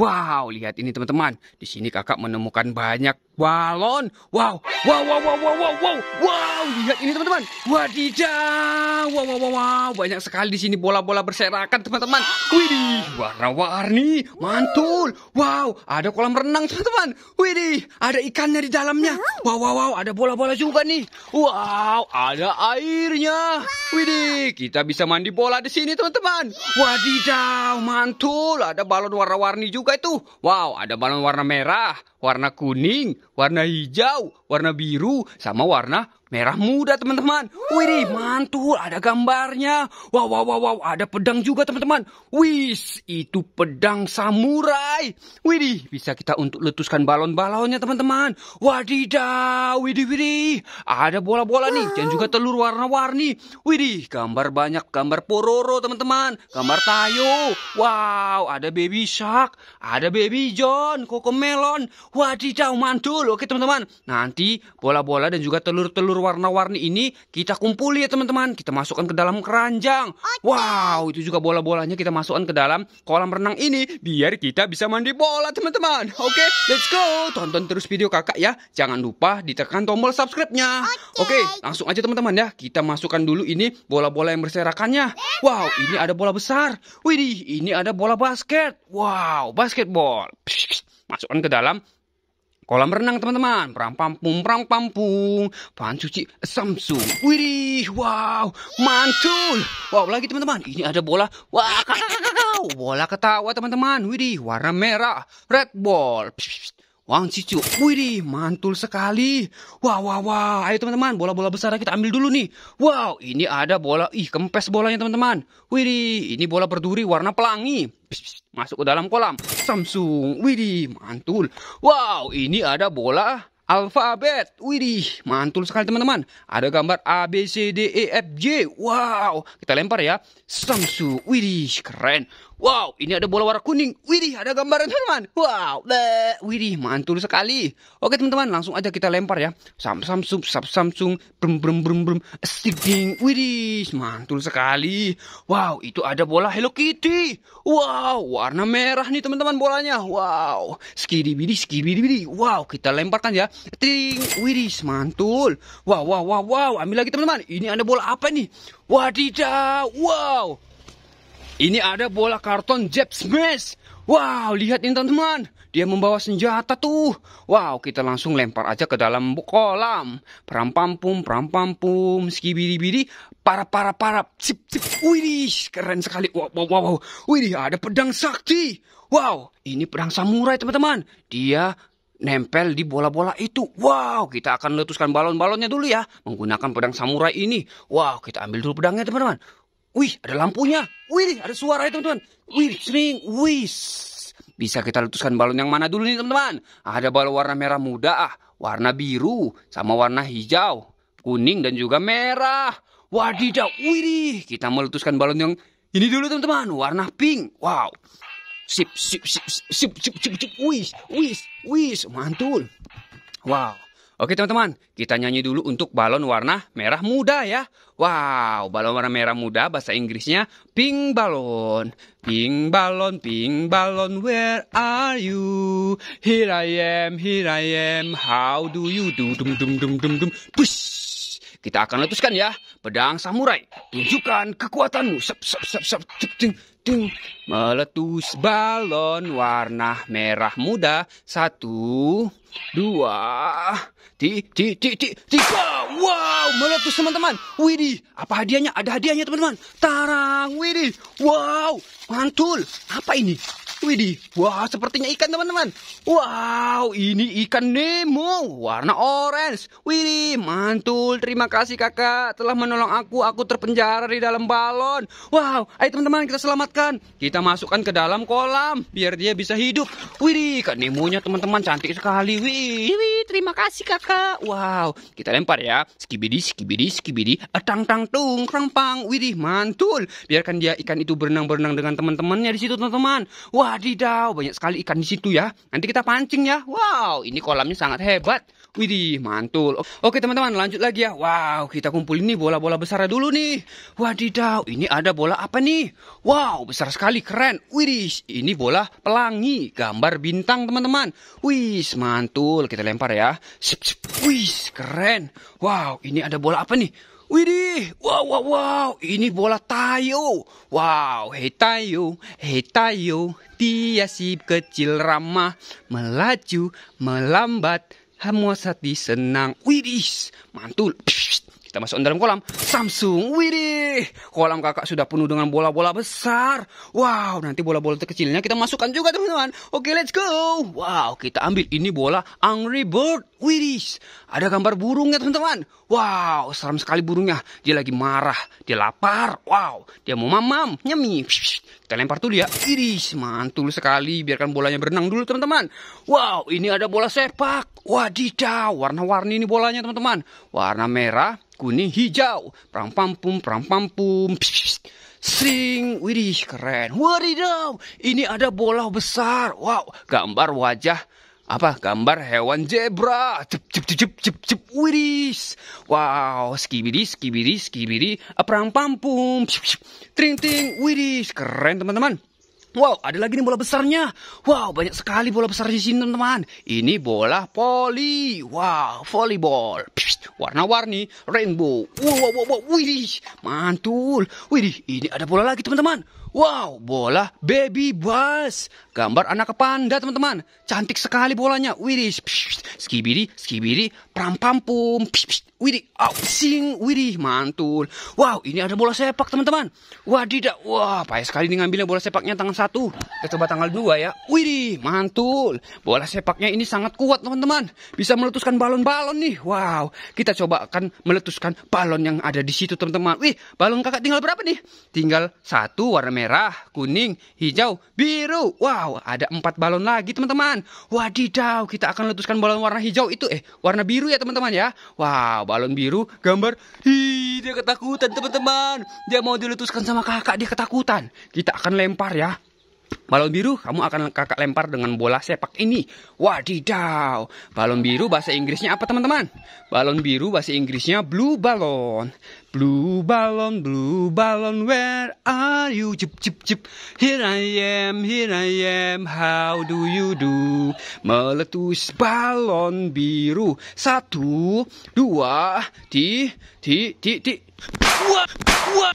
Wow, lihat ini teman-teman. Di sini kakak menemukan banyak balon. Wow, wow, wow, wow, wow, wow, wow, wow. Lihat ini teman-teman. Wadidaw, wow, wow, wow, wow. Banyak sekali di sini bola-bola berserakan teman-teman. Widih, warna-warni, mantul. Wow, ada kolam renang teman-teman. Widih, ada ikannya di dalamnya. Wow, wow, wow, ada bola-bola juga nih. Wow, ada airnya. Widih, kita bisa mandi bola di sini teman-teman. Wadidaw, mantul. Ada balon warna-warni juga juga itu. Wow, ada balon warna merah, warna kuning, warna hijau, warna biru, sama warna merah muda teman-teman. Wih, mantul, ada gambarnya. Wow, wow, wow, wow, ada pedang juga teman-teman. Wis, itu pedang samurai. Widih, bisa kita untuk letuskan balon-balonnya teman-teman. Wadidaw, widih, widih. Ada bola-bola nih, dan juga telur warna-warni. Widih, gambar banyak, gambar pororo teman-teman. Gambar tayo. Wow, ada baby shark, ada baby john, koko melon. Wadidaw mandul Oke teman-teman Nanti bola-bola dan juga telur-telur warna-warni ini Kita kumpuli ya teman-teman Kita masukkan ke dalam keranjang okay. Wow itu juga bola-bolanya kita masukkan ke dalam kolam renang ini Biar kita bisa mandi bola teman-teman Oke okay, let's go Tonton terus video kakak ya Jangan lupa ditekan tombol subscribe-nya Oke okay. okay, langsung aja teman-teman ya Kita masukkan dulu ini bola-bola yang berserakannya Wow ini ada bola besar Widih ini ada bola basket Wow basketball Masukkan ke dalam kolam renang teman-teman perang pampung perang pampung bahan cuci Samsung widih wow mantul wow lagi teman-teman ini ada bola wah bola ketawa teman-teman widih warna merah red ball Pssst. Wang Cicu, wih mantul sekali. Wah, wah, wah. Ayo teman-teman, bola-bola besar kita ambil dulu nih. Wow, ini ada bola, ih kempes bolanya teman-teman. Wih, ini bola berduri warna pelangi. masuk ke dalam kolam. Samsung, wih mantul. Wow, ini ada bola alfabet. Widih, mantul sekali teman-teman. Ada gambar A, B, C, D, E, F, G. Wow, kita lempar ya. samsung widih, keren. Wow, ini ada bola warna kuning. Widih, ada gambaran teman. Wow, bleh. Widih, mantul sekali. Oke teman-teman, langsung aja kita lempar ya. Sam Samsung, Sam Samsung, brum brum brum brum, sting. Widih, mantul sekali. Wow, itu ada bola Hello Kitty. Wow, warna merah nih teman-teman bolanya. Wow, skidi bidi, skidi bidi. Wow, kita lemparkan ya. Ting, widih, mantul. Wow, wow, wow, wow. Ambil lagi teman-teman. Ini ada bola apa nih? Wadidaw, wow. Ini ada bola karton Jeb Smith. Wow, lihat ini teman-teman. Dia membawa senjata tuh. Wow, kita langsung lempar aja ke dalam kolam. Perampampum, perampampum, peram ski skibidi-bidi, para para para, sip sip. Wih, keren sekali. Wow, wow, wow. Wih, ada pedang sakti. Wow, ini pedang samurai teman-teman. Dia nempel di bola-bola itu. Wow, kita akan letuskan balon-balonnya dulu ya menggunakan pedang samurai ini. Wow, kita ambil dulu pedangnya teman-teman. Wih, ada lampunya. Wih, ada suara ya teman-teman. Wih, sering. Wih. Bisa kita letuskan balon yang mana dulu nih teman-teman? Ada balon warna merah muda, ah, warna biru, sama warna hijau, kuning dan juga merah. Wadidaw, wih, kita meletuskan balon yang ini dulu teman-teman, warna pink. Wow. Sip, sip, sip, sip, sip, sip, sip, sip. Wih, wih, wih, mantul. Wow. Oke teman-teman, kita nyanyi dulu untuk balon warna merah muda ya. Wow, balon warna merah muda bahasa Inggrisnya pink balloon. Pink balloon, pink balloon, where are you? Here I am, here I am, how do you do? Dum dum dum dum dum, push. Kita akan letuskan ya. Pedang samurai, tunjukkan kekuatanmu. Sep, sep, sep, sep, cip, ting, ting. Meletus balon warna merah muda. Satu, dua, ti, ti, ti, ti, tiga. Wow, meletus teman-teman. Widih, apa hadiahnya? Ada hadiahnya teman-teman. Tarang, widih. Wow, mantul. Apa ini? Widih, wah sepertinya ikan teman-teman. Wow, ini ikan Nemo warna orange. Widih, mantul. Terima kasih kakak telah menolong aku. Aku terpenjara di dalam balon. Wow, ayo teman-teman kita selamatkan. Kita masukkan ke dalam kolam biar dia bisa hidup. Widih, ikan Nemo-nya teman-teman cantik sekali. Widih, widih, terima kasih kakak. Wow, kita lempar ya. Skibidi, skibidi, skibidi. Atang, tang tung, krang pang. Widih, mantul. Biarkan dia ikan itu berenang-berenang dengan teman-temannya di situ teman-teman. Wow, Wadidaw, banyak sekali ikan di situ ya. Nanti kita pancing ya. Wow, ini kolamnya sangat hebat. Widih, mantul. Oke teman-teman, lanjut lagi ya. Wow, kita kumpulin ini bola-bola besar dulu nih. Wadidaw, ini ada bola apa nih? Wow, besar sekali, keren. Widih, ini bola pelangi, gambar bintang teman-teman. Wih, mantul. Kita lempar ya. Wih, keren. Wow, ini ada bola apa nih? Widih, wow, wow, wow, ini bola tayo. Wow, hei tayo, hei tayo, dia si kecil ramah, melaju, melambat, hamuas hati senang. Widih, mantul. Kita masukkan dalam kolam. Samsung, widih. Kolam kakak sudah penuh dengan bola-bola besar. Wow, nanti bola-bola terkecilnya kita masukkan juga teman-teman. Oke, let's go. Wow, kita ambil ini bola Angry Bird. Widih, ada gambar burungnya teman-teman. Wow, seram sekali burungnya. Dia lagi marah, dia lapar. Wow, dia mau mamam, nyemi. Kita lempar tuh dia. Widih, mantul sekali. Biarkan bolanya berenang dulu teman-teman. Wow, ini ada bola sepak. Wadidaw, warna-warni ini bolanya teman-teman. Warna merah, kuning, hijau. Perang pampum, perang pampum. Sing, widih keren. Wadidaw, ini ada bola besar. Wow, gambar wajah apa gambar hewan zebra cep cep cep cep cep wiris wow skibidi skibidi skibidi perang pampum tring ting wiris keren teman-teman Wow, ada lagi nih bola besarnya. Wow, banyak sekali bola besar di sini teman-teman. Ini bola voli. Wow, volleyball. Warna-warni, rainbow. Wow, wow, wow, wow. Widih, mantul. Widih, ini ada bola lagi teman-teman. Wow, bola baby bus. Gambar anak panda teman-teman. Cantik sekali bolanya. Widih, skibidi, skibidi, pram pam pum. Psh, Widih, sing, widih, mantul. Wow, ini ada bola sepak, teman-teman. Wadidak, wah, payah sekali nih ngambilnya bola sepaknya tangan satu. Kita coba tanggal dua ya. Widih, mantul. Bola sepaknya ini sangat kuat, teman-teman. Bisa meletuskan balon-balon nih. Wow, kita coba akan meletuskan balon yang ada di situ, teman-teman. Wih, balon kakak tinggal berapa nih? Tinggal satu warna merah, kuning, hijau, biru. Wow, ada empat balon lagi, teman-teman. Wadidaw, kita akan meletuskan balon warna hijau itu. Eh, warna biru ya, teman-teman ya. Wow, balon biru gambar hi dia ketakutan teman-teman dia mau diletuskan sama kakak dia ketakutan kita akan lempar ya Balon biru, kamu akan kakak lempar dengan bola sepak ini. Wadidaw. Balon biru bahasa Inggrisnya apa teman-teman? Balon biru bahasa Inggrisnya blue balloon. Blue balloon, blue balloon, where are you? Chip, chip, chip. Here I am, here I am, how do you do? Meletus balon biru. Satu, dua, ti, ti, ti, ti. Wah, wah,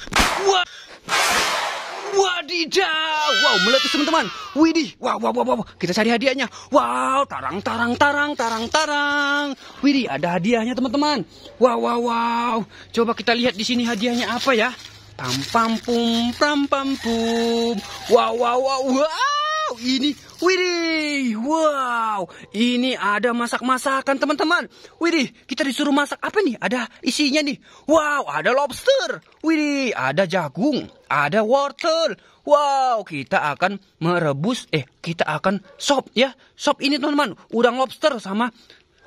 wah. Wadidaw! Wow, meletus teman-teman. Widih, wow, wow, wow, wow. Kita cari hadiahnya. Wow, tarang, tarang, tarang, tarang, tarang. Widih, ada hadiahnya teman-teman. Wow, wow, wow. Coba kita lihat di sini hadiahnya apa ya. Pam, pam, pum, pam, pam, pum. Wow, wow, wow, wow. Ini Widih, wow, ini ada masak-masakan teman-teman. Widih, kita disuruh masak apa nih? Ada isinya nih. Wow, ada lobster. Widih, ada jagung, ada wortel. Wow, kita akan merebus, eh kita akan sop ya. Sop ini teman-teman, udang lobster sama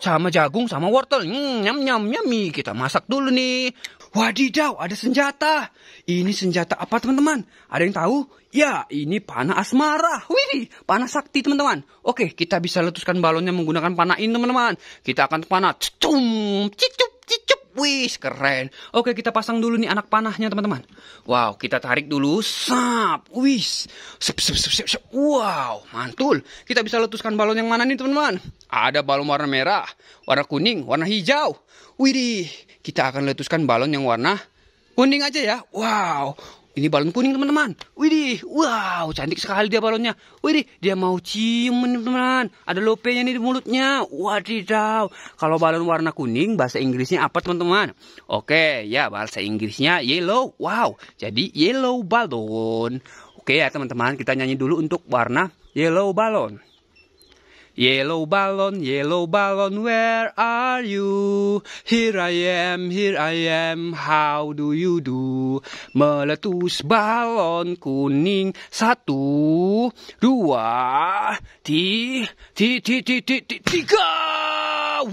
sama jagung sama wortel. Hmm, nyam nyam nyami. Kita masak dulu nih. Wadidaw, ada senjata. Ini senjata apa teman-teman? Ada yang tahu? Ya, ini panah asmara. Wih, panah sakti teman-teman. Oke, kita bisa letuskan balonnya menggunakan panah ini teman-teman. Kita akan panah. Cicum, cicup. Wih, keren. Oke, kita pasang dulu nih anak panahnya, teman-teman. Wow, kita tarik dulu. Sap. Wih. Sep, sep, sep, sep, Wow, mantul. Kita bisa letuskan balon yang mana nih, teman-teman? Ada balon warna merah, warna kuning, warna hijau. Widih, kita akan letuskan balon yang warna kuning aja ya. Wow, ini balon kuning teman-teman. Widih, wow, cantik sekali dia balonnya. Widih, dia mau cium teman-teman. Ada lopenya nih di mulutnya. Wadidaw. Kalau balon warna kuning, bahasa Inggrisnya apa teman-teman? Oke, ya bahasa Inggrisnya yellow. Wow, jadi yellow balon. Oke ya teman-teman, kita nyanyi dulu untuk warna yellow balon. Yellow balloon, yellow balloon, where are you? Here I am, here I am, how do you do? Meletus balon kuning satu, dua, ti, ti, ti, ti, ti, ti tiga.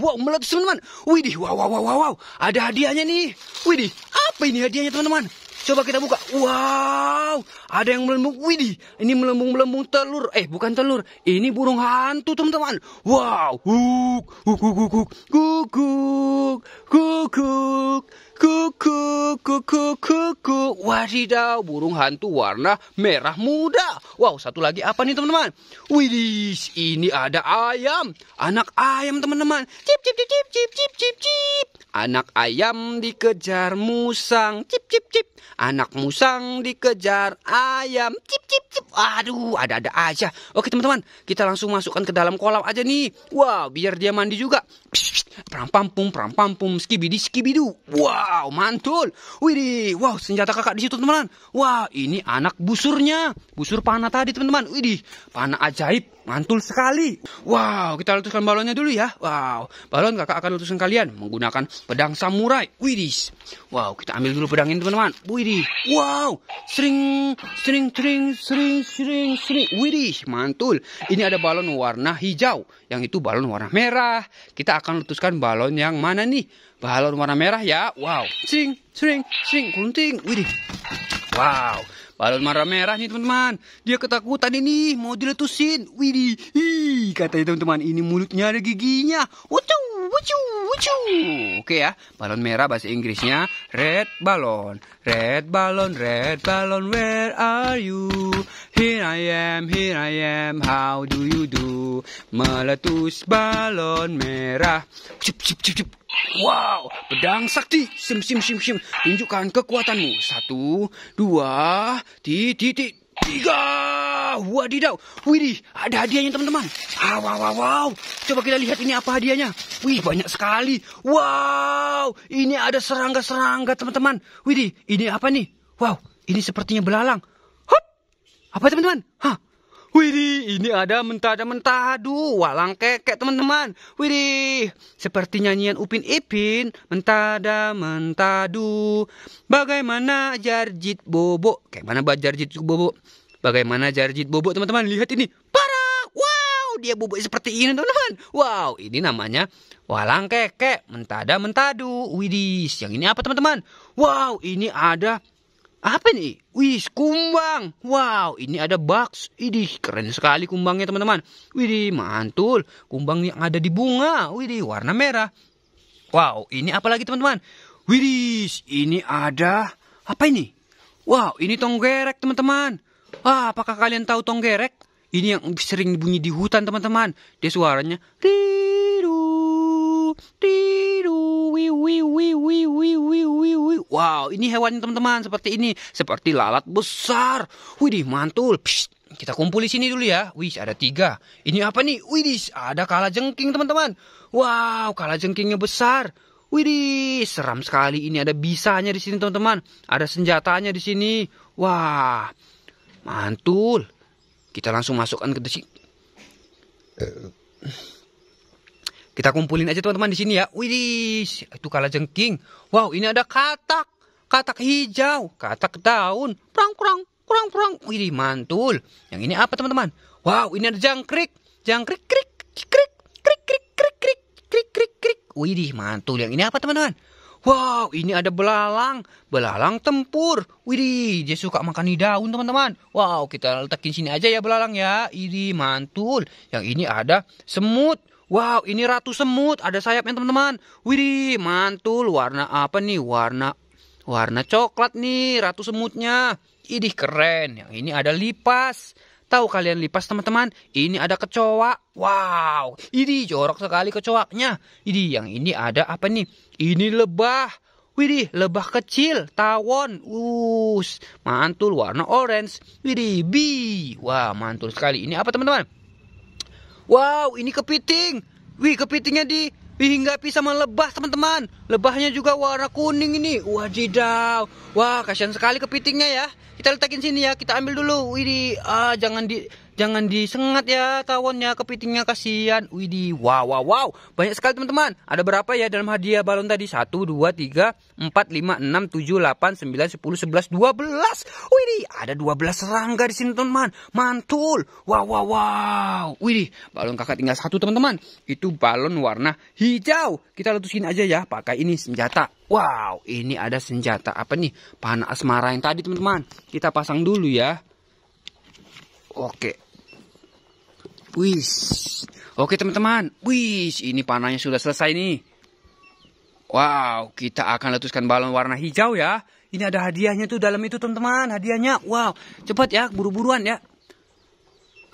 Wow, meletus teman-teman. Widih, wow, wow, wow, wow, wow. Ada hadiahnya nih. Widih, apa ini hadiahnya teman-teman? Coba kita buka. Wow, ada yang melembung. Widih, ini melembung-melembung telur. Eh, bukan telur. Ini burung hantu, teman-teman. Wow. Huk, huk, huk, huk, huk, huk, huk, Kuku, kuku, kuku. Wadidaw, burung hantu warna merah muda. Wow, satu lagi apa nih teman-teman? widis ini ada ayam. Anak ayam teman-teman. Cip, cip, cip, cip, cip, cip, cip, cip. Anak ayam dikejar musang. Cip, cip, cip. Anak musang dikejar ayam. Cip, cip, cip. Aduh, ada-ada aja. Oke teman-teman, kita langsung masukkan ke dalam kolam aja nih. Wow, biar dia mandi juga. Pram pam pum, pram pam pum, skibidi skibidu. Wow. Wow, mantul. Widih, wow senjata kakak di situ teman-teman. Wah, ini anak busurnya. Busur panah tadi teman-teman. Widih, panah ajaib. Mantul sekali. Wow, kita letuskan balonnya dulu ya. Wow, balon kakak akan letuskan kalian menggunakan pedang samurai. Widih. Wow, kita ambil dulu pedang ini teman-teman. Widih. Wow, sering, sering, sering, sering, sering, sering. Widih, mantul. Ini ada balon warna hijau. Yang itu balon warna merah. Kita akan letuskan balon yang mana nih? Balon warna merah ya. Wow. Sing, sering, sing, gunting. Widih. Wow. Balon warna merah nih teman-teman. Dia ketakutan ini mau diletusin. Widih. Hi, katanya teman-teman ini mulutnya ada giginya. Wucu, wucu, wucu. Oke ya. Balon merah bahasa Inggrisnya red balon. Red balon, red balon, where are you? Here I am, here I am, how do you do? Meletus balon merah. Cip, cip, cip, cip. Wow, pedang sakti. Sim, sim, sim, sim. Tunjukkan kekuatanmu. Satu, dua, titik, tiga. Wadidaw. Widih, ada hadiahnya teman-teman. Ah, wow, wow, wow. Coba kita lihat ini apa hadiahnya. Wih, banyak sekali. Wow, ini ada serangga-serangga teman-teman. Widih, ini apa nih? Wow, ini sepertinya belalang. Hop. Apa teman-teman? Hah, Widih, ini ada mentada mentadu, walang kekek teman-teman. Widih, seperti nyanyian Upin Ipin, mentada mentadu. Bagaimana jarjit bobo? Kayak mana buat jarjit bobo? Bagaimana jarjit bobo teman-teman? Lihat ini, parah! Wow, dia bobo seperti ini teman-teman. Wow, ini namanya walang kekek, mentada mentadu. Widih, yang ini apa teman-teman? Wow, ini ada apa ini? Wih, kumbang. Wow, ini ada box. Ini keren sekali kumbangnya teman-teman. Wih, mantul. Kumbang yang ada di bunga. Wih, warna merah. Wow, ini apa lagi teman-teman? Wih, ini ada apa ini? Wow, ini tonggerek teman-teman. Ah, apakah kalian tahu tonggerek? Ini yang sering bunyi di hutan teman-teman. Dia suaranya ri Wow, ini hewannya teman-teman seperti ini, seperti lalat besar. Widih, mantul. Pssst. kita kumpul di sini dulu ya. Wih, ada tiga. Ini apa nih? Widih, ada kala jengking teman-teman. Wow, kala jengkingnya besar. Widih, seram sekali. Ini ada bisanya di sini teman-teman. Ada senjatanya di sini. Wah, mantul. Kita langsung masukkan ke sini eh, kita kumpulin aja teman-teman di sini ya. Widih, itu kala jengking. Wow, ini ada katak. Katak hijau, katak daun. Prang kurang kurang kurang Widih, mantul. Yang ini apa teman-teman? Wow, ini ada jangkrik. Jangkrik krik krik krik krik krik krik krik krik krik. Widih, mantul. Yang ini apa teman-teman? Wow, ini ada belalang, belalang tempur. Widih, dia suka makan di daun, teman-teman. Wow, kita letakin sini aja ya belalang ya. Ini mantul. Yang ini ada semut. Wow, ini ratu semut, ada sayapnya teman-teman. Widih, mantul. Warna apa nih? Warna warna coklat nih ratu semutnya. Idih keren. Yang ini ada lipas. Tahu kalian lipas teman-teman? Ini ada kecoa. Wow, ini jorok sekali kecoaknya. Ini yang ini ada apa nih? Ini lebah. Widih, lebah kecil, tawon, us, mantul warna orange. Widih, bi. Wah, mantul sekali. Ini apa teman-teman? Wow, ini kepiting. Wih, kepitingnya di dihinggapi sama lebah, teman-teman. Lebahnya juga warna kuning ini. Wah, Wadidaw. Wah, kasihan sekali kepitingnya ya. Kita letakin sini ya. Kita ambil dulu. Wih, ah, jangan di Jangan disengat ya tawonnya, kepitingnya kasihan. widi wow, wow, wow. Banyak sekali teman-teman. Ada berapa ya dalam hadiah balon tadi? 1, 2, 3, 4, 5, 6, 7, 8, 9, 10, 11, 12. widi ada 12 serangga di sini teman-teman. Mantul. Wow, wow, wow. widi balon kakak tinggal satu teman-teman. Itu balon warna hijau. Kita letusin aja ya pakai ini senjata. Wow, ini ada senjata apa nih? Panah asmara yang tadi teman-teman. Kita pasang dulu ya. Oke, Wis. Oke teman-teman. Wis, ini panahnya sudah selesai nih. Wow, kita akan letuskan balon warna hijau ya. Ini ada hadiahnya tuh dalam itu teman-teman, hadiahnya. Wow, cepat ya, buru-buruan ya.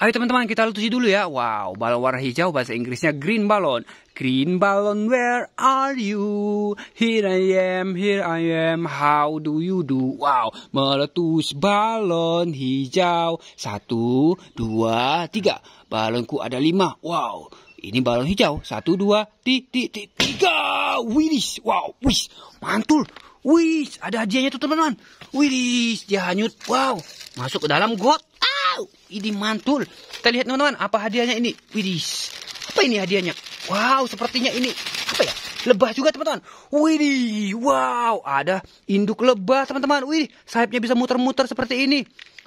Ayo teman-teman kita letusi dulu ya. Wow, balon warna hijau bahasa Inggrisnya green balloon. Green balloon, where are you? Here I am, here I am, how do you do? Wow, meletus balon hijau. Satu, dua, tiga. Balonku ada lima. Wow, ini balon hijau. Satu, dua, ti, ti, tiga. Wish, wow, wis, mantul. Wih, ada hadiahnya tuh teman-teman. Wih, dia hanyut. Wow, masuk ke dalam got. Wow, ini mantul. Kita lihat teman-teman, apa hadiahnya ini? Widis. Apa ini hadiahnya? Wow, sepertinya ini apa ya? Lebah juga teman-teman. Widih, wow, ada induk lebah teman-teman. Widih, sayapnya bisa muter-muter seperti ini.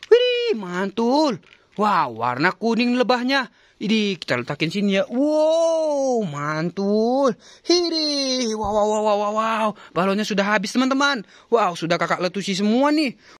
Widih, mantul. Wow, warna kuning lebahnya. Ini kita letakin sini ya. Wow, mantul. Hiri. Wow, wow, wow, wow, wow. Balonnya sudah habis teman-teman. Wow, sudah kakak letusi semua nih.